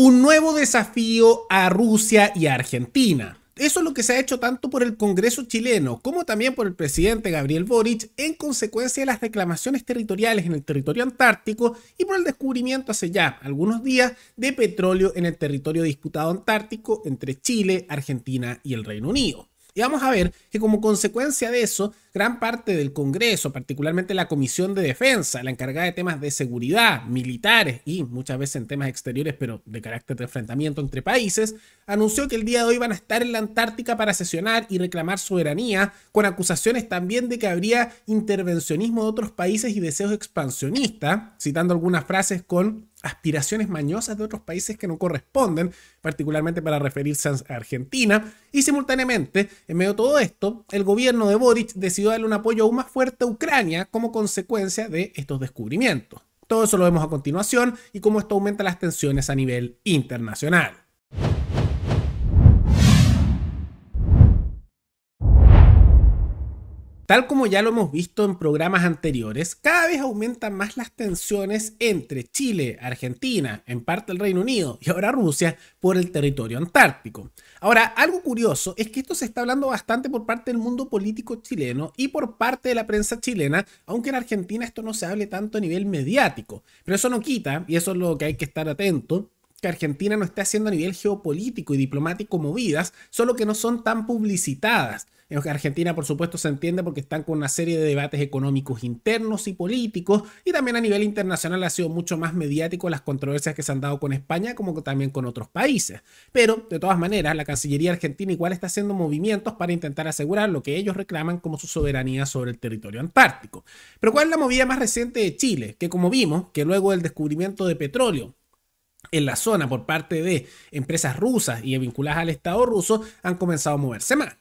un nuevo desafío a Rusia y a Argentina. Eso es lo que se ha hecho tanto por el Congreso chileno como también por el presidente Gabriel Boric en consecuencia de las reclamaciones territoriales en el territorio antártico y por el descubrimiento hace ya algunos días de petróleo en el territorio disputado antártico entre Chile, Argentina y el Reino Unido. Y vamos a ver que como consecuencia de eso, gran parte del Congreso, particularmente la Comisión de Defensa, la encargada de temas de seguridad, militares y muchas veces en temas exteriores, pero de carácter de enfrentamiento entre países, anunció que el día de hoy van a estar en la Antártica para sesionar y reclamar soberanía, con acusaciones también de que habría intervencionismo de otros países y deseos expansionistas, citando algunas frases con aspiraciones mañosas de otros países que no corresponden, particularmente para referirse a Argentina, y simultáneamente, en medio de todo esto, el gobierno de Boric decidió darle un apoyo aún más fuerte a Ucrania como consecuencia de estos descubrimientos. Todo eso lo vemos a continuación y cómo esto aumenta las tensiones a nivel internacional. Tal como ya lo hemos visto en programas anteriores, cada vez aumentan más las tensiones entre Chile, Argentina, en parte el Reino Unido y ahora Rusia por el territorio antártico. Ahora, algo curioso es que esto se está hablando bastante por parte del mundo político chileno y por parte de la prensa chilena, aunque en Argentina esto no se hable tanto a nivel mediático. Pero eso no quita, y eso es lo que hay que estar atento, que Argentina no esté haciendo a nivel geopolítico y diplomático movidas, solo que no son tan publicitadas. En Argentina, por supuesto, se entiende porque están con una serie de debates económicos internos y políticos, y también a nivel internacional ha sido mucho más mediático las controversias que se han dado con España, como también con otros países. Pero, de todas maneras, la Cancillería Argentina igual está haciendo movimientos para intentar asegurar lo que ellos reclaman como su soberanía sobre el territorio antártico. Pero, ¿cuál es la movida más reciente de Chile? Que, como vimos, que luego del descubrimiento de petróleo en la zona por parte de empresas rusas y vinculadas al Estado ruso han comenzado a moverse más.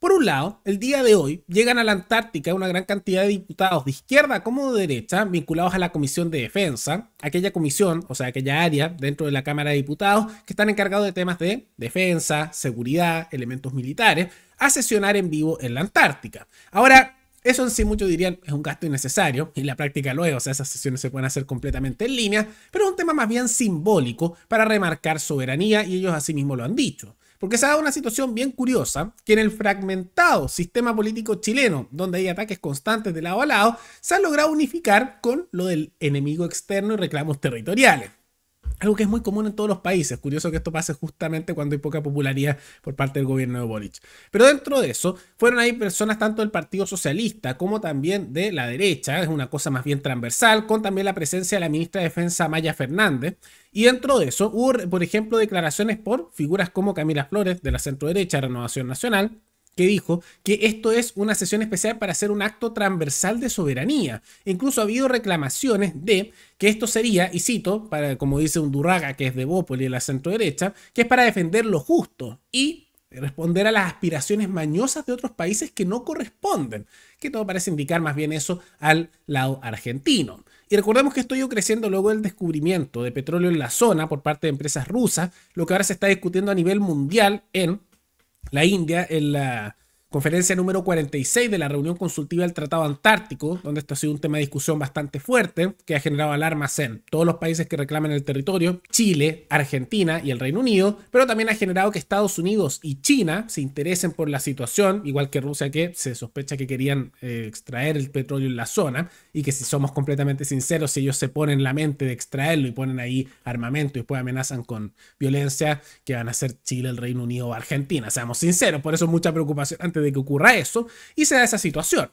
Por un lado, el día de hoy llegan a la Antártica una gran cantidad de diputados de izquierda como de derecha vinculados a la Comisión de Defensa, aquella comisión, o sea, aquella área dentro de la Cámara de Diputados que están encargados de temas de defensa, seguridad, elementos militares, a sesionar en vivo en la Antártica. Ahora, eso en sí muchos dirían es un gasto innecesario, y en la práctica lo es, o sea, esas sesiones se pueden hacer completamente en línea, pero es un tema más bien simbólico para remarcar soberanía y ellos asimismo lo han dicho. Porque se ha dado una situación bien curiosa que en el fragmentado sistema político chileno, donde hay ataques constantes de lado a lado, se ha logrado unificar con lo del enemigo externo y reclamos territoriales. Algo que es muy común en todos los países. Curioso que esto pase justamente cuando hay poca popularidad por parte del gobierno de Boric. Pero dentro de eso, fueron ahí personas tanto del Partido Socialista como también de la derecha. Es una cosa más bien transversal, con también la presencia de la ministra de Defensa Maya Fernández. Y dentro de eso hubo, por ejemplo, declaraciones por figuras como Camila Flores de la centro derecha Renovación Nacional, que dijo que esto es una sesión especial para hacer un acto transversal de soberanía. Incluso ha habido reclamaciones de que esto sería, y cito, para, como dice un Durraga que es de Bópoli, la centro derecha, que es para defender lo justo y responder a las aspiraciones mañosas de otros países que no corresponden, que todo parece indicar más bien eso al lado argentino. Y recordemos que esto iba creciendo luego del descubrimiento de petróleo en la zona por parte de empresas rusas, lo que ahora se está discutiendo a nivel mundial en la India el... la, conferencia número 46 de la reunión consultiva del Tratado Antártico, donde esto ha sido un tema de discusión bastante fuerte que ha generado alarmas en todos los países que reclaman el territorio, Chile, Argentina y el Reino Unido, pero también ha generado que Estados Unidos y China se interesen por la situación, igual que Rusia que se sospecha que querían eh, extraer el petróleo en la zona y que si somos completamente sinceros, si ellos se ponen la mente de extraerlo y ponen ahí armamento y después amenazan con violencia, que van a ser Chile, el Reino Unido o Argentina, seamos sinceros, por eso mucha preocupación antes de que ocurra eso y se da esa situación.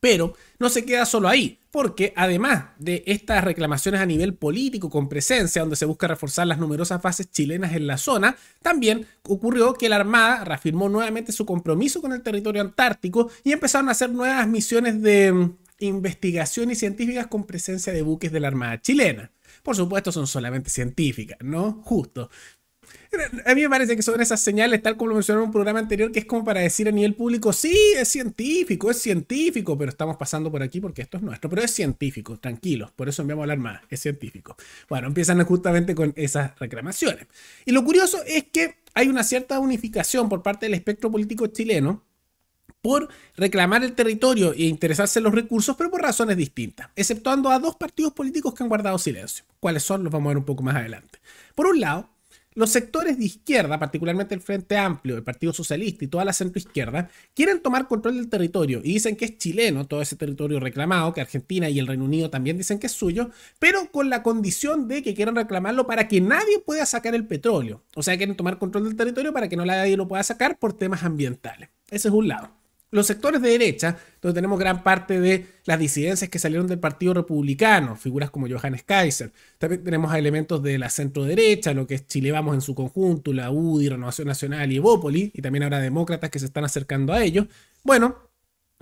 Pero no se queda solo ahí, porque además de estas reclamaciones a nivel político con presencia, donde se busca reforzar las numerosas bases chilenas en la zona, también ocurrió que la Armada reafirmó nuevamente su compromiso con el territorio antártico y empezaron a hacer nuevas misiones de mm, investigación y científicas con presencia de buques de la Armada chilena. Por supuesto, son solamente científicas, ¿no? Justo. A mí me parece que son esas señales, tal como lo mencionaron en un programa anterior, que es como para decir a nivel público, sí, es científico, es científico, pero estamos pasando por aquí porque esto es nuestro, pero es científico, tranquilos, por eso vamos a hablar más, es científico. Bueno, empiezan justamente con esas reclamaciones. Y lo curioso es que hay una cierta unificación por parte del espectro político chileno por reclamar el territorio e interesarse en los recursos, pero por razones distintas, exceptuando a dos partidos políticos que han guardado silencio, cuáles son los vamos a ver un poco más adelante. Por un lado, los sectores de izquierda, particularmente el Frente Amplio, el Partido Socialista y toda la centroizquierda, quieren tomar control del territorio y dicen que es chileno todo ese territorio reclamado, que Argentina y el Reino Unido también dicen que es suyo, pero con la condición de que quieran reclamarlo para que nadie pueda sacar el petróleo. O sea, quieren tomar control del territorio para que no nadie lo pueda sacar por temas ambientales. Ese es un lado los sectores de derecha, donde tenemos gran parte de las disidencias que salieron del Partido Republicano, figuras como Johannes Kaiser. También tenemos elementos de la centro derecha, lo que es Chile Vamos en su conjunto, la UDI, Renovación Nacional y Evópoli, y también habrá demócratas que se están acercando a ellos. Bueno,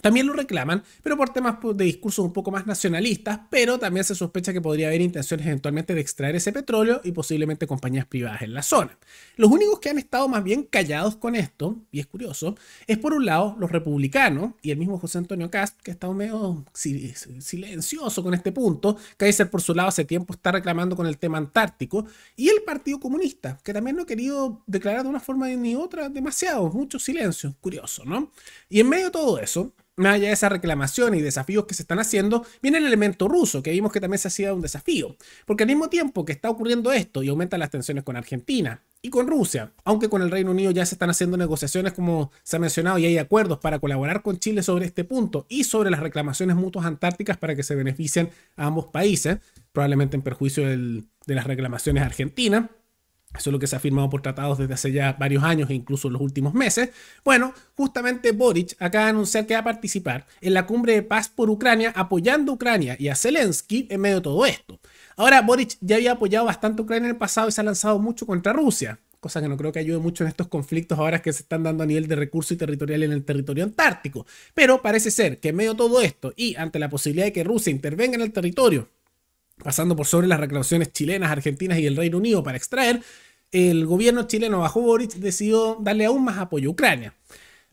también lo reclaman, pero por temas pues, de discursos un poco más nacionalistas, pero también se sospecha que podría haber intenciones eventualmente de extraer ese petróleo y posiblemente compañías privadas en la zona. Los únicos que han estado más bien callados con esto, y es curioso, es por un lado los republicanos y el mismo José Antonio Cast, que ha estado medio silencioso con este punto. Kaiser por su lado hace tiempo está reclamando con el tema antártico, y el Partido Comunista, que también no ha querido declarar de una forma ni otra demasiado, mucho silencio, curioso, ¿no? Y en medio de todo eso, más allá de esa reclamación y desafíos que se están haciendo, viene el elemento ruso, que vimos que también se sido un desafío. Porque al mismo tiempo que está ocurriendo esto y aumentan las tensiones con Argentina y con Rusia, aunque con el Reino Unido ya se están haciendo negociaciones, como se ha mencionado, y hay acuerdos para colaborar con Chile sobre este punto y sobre las reclamaciones mutuas antárticas para que se beneficien a ambos países, probablemente en perjuicio de las reclamaciones argentinas. Eso es lo que se ha firmado por tratados desde hace ya varios años e incluso en los últimos meses. Bueno, justamente Boric acaba de anunciar que va a participar en la cumbre de paz por Ucrania, apoyando a Ucrania y a Zelensky en medio de todo esto. Ahora, Boric ya había apoyado bastante a Ucrania en el pasado y se ha lanzado mucho contra Rusia, cosa que no creo que ayude mucho en estos conflictos ahora que se están dando a nivel de recursos y territorial en el territorio antártico. Pero parece ser que en medio de todo esto y ante la posibilidad de que Rusia intervenga en el territorio pasando por sobre las reclamaciones chilenas, argentinas y el Reino Unido para extraer, el gobierno chileno bajo Boric decidió darle aún más apoyo a Ucrania.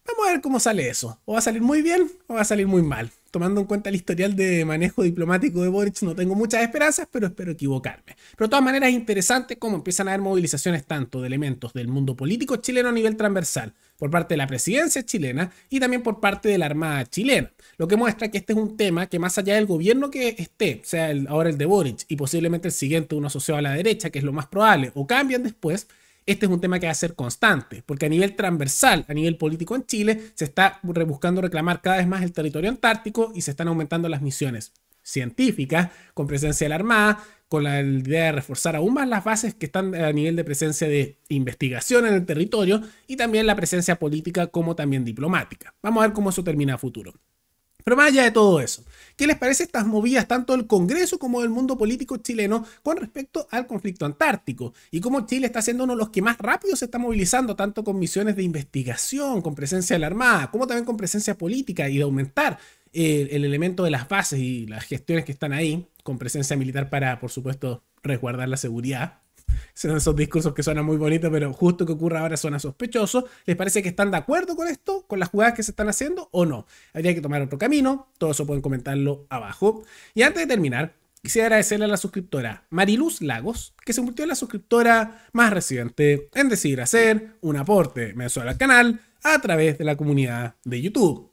Vamos a ver cómo sale eso. O va a salir muy bien o va a salir muy mal tomando en cuenta el historial de manejo diplomático de Boric, no tengo muchas esperanzas, pero espero equivocarme. Pero de todas maneras es interesante cómo empiezan a haber movilizaciones tanto de elementos del mundo político chileno a nivel transversal, por parte de la presidencia chilena y también por parte de la Armada chilena. Lo que muestra que este es un tema que más allá del gobierno que esté, sea ahora el de Boric y posiblemente el siguiente uno asociado a la derecha, que es lo más probable, o cambian después, este es un tema que va a ser constante, porque a nivel transversal, a nivel político en Chile, se está rebuscando reclamar cada vez más el territorio antártico y se están aumentando las misiones científicas con presencia de la Armada, con la idea de reforzar aún más las bases que están a nivel de presencia de investigación en el territorio y también la presencia política como también diplomática. Vamos a ver cómo eso termina a futuro. Pero más allá de todo eso, ¿qué les parece estas movidas tanto del Congreso como del mundo político chileno con respecto al conflicto antártico? Y cómo Chile está siendo uno de los que más rápido se está movilizando, tanto con misiones de investigación, con presencia de la Armada, como también con presencia política y de aumentar eh, el elemento de las bases y las gestiones que están ahí, con presencia militar para, por supuesto, resguardar la seguridad. Son esos discursos que suenan muy bonitos, pero justo que ocurra ahora suena sospechoso. ¿Les parece que están de acuerdo con esto, con las jugadas que se están haciendo o no? Habría que tomar otro camino, todo eso pueden comentarlo abajo. Y antes de terminar, quisiera agradecerle a la suscriptora Mariluz Lagos, que se convirtió en la suscriptora más reciente en decidir hacer un aporte mensual al canal a través de la comunidad de YouTube.